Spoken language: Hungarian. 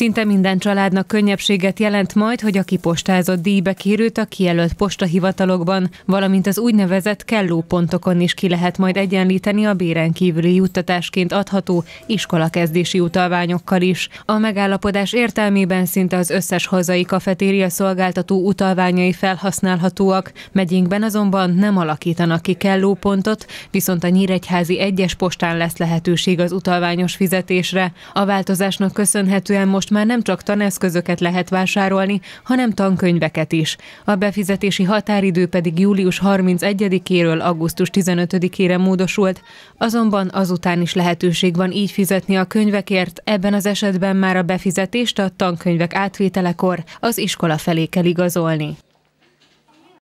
Szinte minden családnak könnyebbséget jelent majd, hogy a kipostázott díjbe kérőt a kijelölt postahivatalokban, valamint az úgynevezett pontokon is ki lehet majd egyenlíteni a béren kívüli juttatásként adható iskolakezdési utalványokkal is. A megállapodás értelmében szinte az összes hazai kafetéria szolgáltató utalványai felhasználhatóak, megyénkben azonban nem alakítanak ki pontot, viszont a Nyíregyházi egyes postán lesz lehetőség az utalványos fizetésre. A változásnak köszönhetően most most már nem csak taneszközöket lehet vásárolni, hanem tankönyveket is. A befizetési határidő pedig július 31-éről augusztus 15-ére módosult, azonban azután is lehetőség van így fizetni a könyvekért, ebben az esetben már a befizetést a tankönyvek átvételekor az iskola felé kell igazolni.